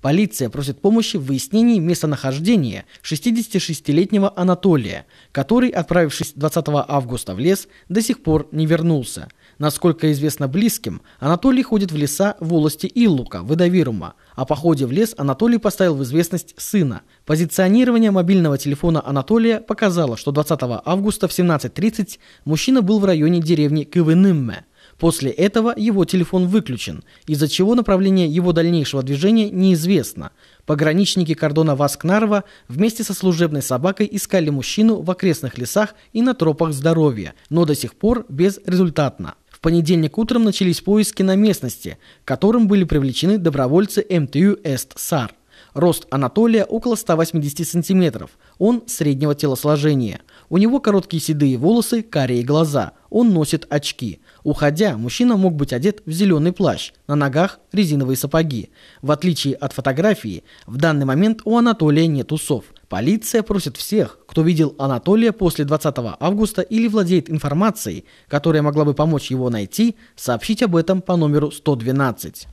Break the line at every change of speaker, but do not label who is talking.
Полиция просит помощи в выяснении местонахождения 66-летнего Анатолия, который, отправившись 20 августа в лес, до сих пор не вернулся. Насколько известно близким, Анатолий ходит в леса в волости Иллука, Выдавирума. О походе в лес Анатолий поставил в известность сына. Позиционирование мобильного телефона Анатолия показало, что 20 августа в 17.30 мужчина был в районе деревни Кывенымме. После этого его телефон выключен, из-за чего направление его дальнейшего движения неизвестно. Пограничники кордона Васкнарова вместе со служебной собакой искали мужчину в окрестных лесах и на тропах здоровья, но до сих пор безрезультатно. В понедельник утром начались поиски на местности, к которым были привлечены добровольцы МТУ «Эст-Сар». Рост Анатолия около 180 сантиметров. Он среднего телосложения. У него короткие седые волосы, карие глаза. Он носит очки. Уходя, мужчина мог быть одет в зеленый плащ, на ногах резиновые сапоги. В отличие от фотографии, в данный момент у Анатолия нет усов. Полиция просит всех, кто видел Анатолия после 20 августа или владеет информацией, которая могла бы помочь его найти, сообщить об этом по номеру 112.